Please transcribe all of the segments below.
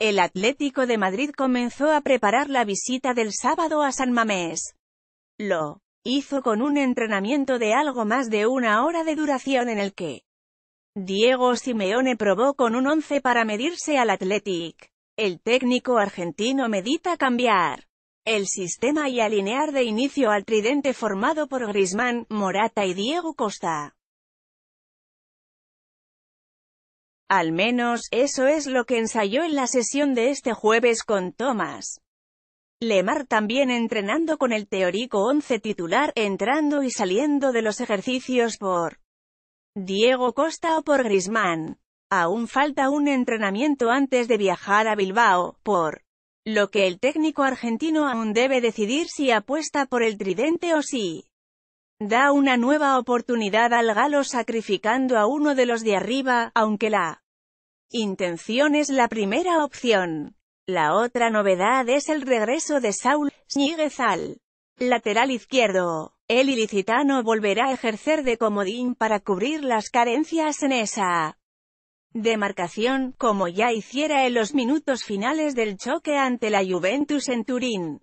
El Atlético de Madrid comenzó a preparar la visita del sábado a San Mamés. Lo hizo con un entrenamiento de algo más de una hora de duración en el que Diego Simeone probó con un 11 para medirse al Athletic. El técnico argentino medita cambiar el sistema y alinear de inicio al tridente formado por Griezmann, Morata y Diego Costa. Al menos, eso es lo que ensayó en la sesión de este jueves con Thomas. Lemar también entrenando con el teórico 11 titular, entrando y saliendo de los ejercicios por Diego Costa o por Grismán. Aún falta un entrenamiento antes de viajar a Bilbao, por lo que el técnico argentino aún debe decidir si apuesta por el tridente o sí. Da una nueva oportunidad al galo sacrificando a uno de los de arriba, aunque la intención es la primera opción. La otra novedad es el regreso de Saul al lateral izquierdo. El ilicitano volverá a ejercer de comodín para cubrir las carencias en esa demarcación, como ya hiciera en los minutos finales del choque ante la Juventus en Turín.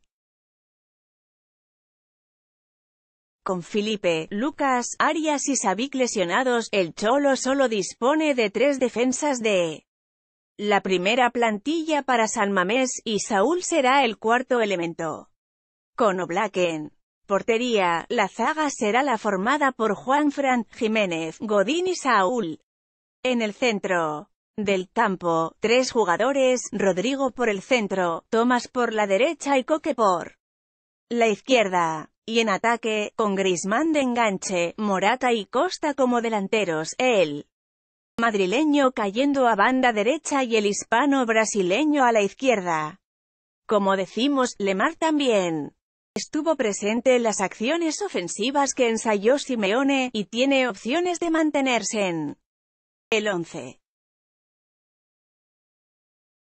Con Felipe, Lucas, Arias y Sabic lesionados, el Cholo solo dispone de tres defensas de la primera plantilla para San Mamés, y Saúl será el cuarto elemento. Con en Portería, la zaga será la formada por Juan Fran, Jiménez, Godín y Saúl. En el centro del campo, tres jugadores, Rodrigo por el centro, Tomás por la derecha y Coque por la izquierda y en ataque, con Griezmann de enganche, Morata y Costa como delanteros, el madrileño cayendo a banda derecha y el hispano brasileño a la izquierda. Como decimos, Lemar también estuvo presente en las acciones ofensivas que ensayó Simeone, y tiene opciones de mantenerse en el 11.